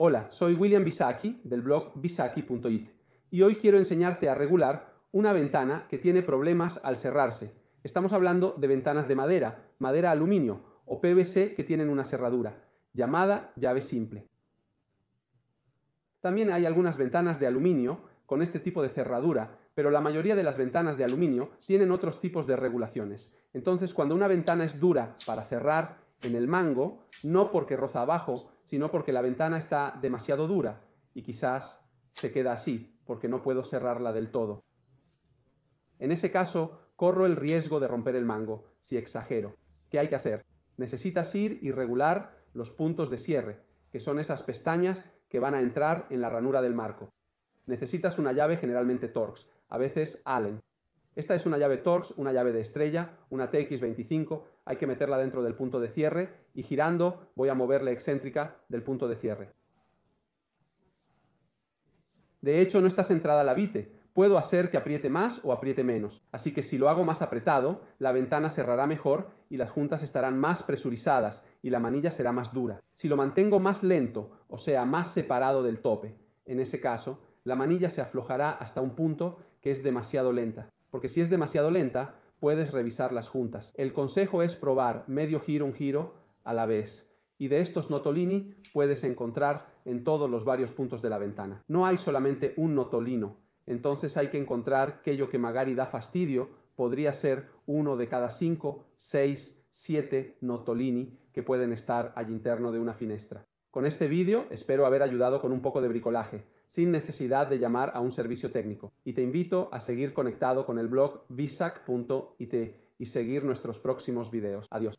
Hola, soy William Bisaki del blog bisaki.it y hoy quiero enseñarte a regular una ventana que tiene problemas al cerrarse. Estamos hablando de ventanas de madera, madera aluminio o PVC que tienen una cerradura, llamada llave simple. También hay algunas ventanas de aluminio con este tipo de cerradura, pero la mayoría de las ventanas de aluminio tienen otros tipos de regulaciones. Entonces, cuando una ventana es dura para cerrar en el mango, no porque roza abajo, sino porque la ventana está demasiado dura y quizás se queda así, porque no puedo cerrarla del todo. En ese caso, corro el riesgo de romper el mango, si exagero. ¿Qué hay que hacer? Necesitas ir y regular los puntos de cierre, que son esas pestañas que van a entrar en la ranura del marco. Necesitas una llave generalmente Torx, a veces Allen, esta es una llave Torx, una llave de estrella, una TX25, hay que meterla dentro del punto de cierre y girando voy a moverla excéntrica del punto de cierre. De hecho, no está centrada la vite, puedo hacer que apriete más o apriete menos, así que si lo hago más apretado, la ventana cerrará mejor y las juntas estarán más presurizadas y la manilla será más dura. Si lo mantengo más lento, o sea, más separado del tope, en ese caso, la manilla se aflojará hasta un punto que es demasiado lenta porque si es demasiado lenta, puedes revisar las juntas. El consejo es probar medio giro, un giro a la vez. Y de estos notolini puedes encontrar en todos los varios puntos de la ventana. No hay solamente un notolino, entonces hay que encontrar aquello que Magari da fastidio, podría ser uno de cada cinco, seis, siete notolini que pueden estar al interno de una finestra. Con este vídeo espero haber ayudado con un poco de bricolaje, sin necesidad de llamar a un servicio técnico, y te invito a seguir conectado con el blog visac.it y seguir nuestros próximos videos. Adiós.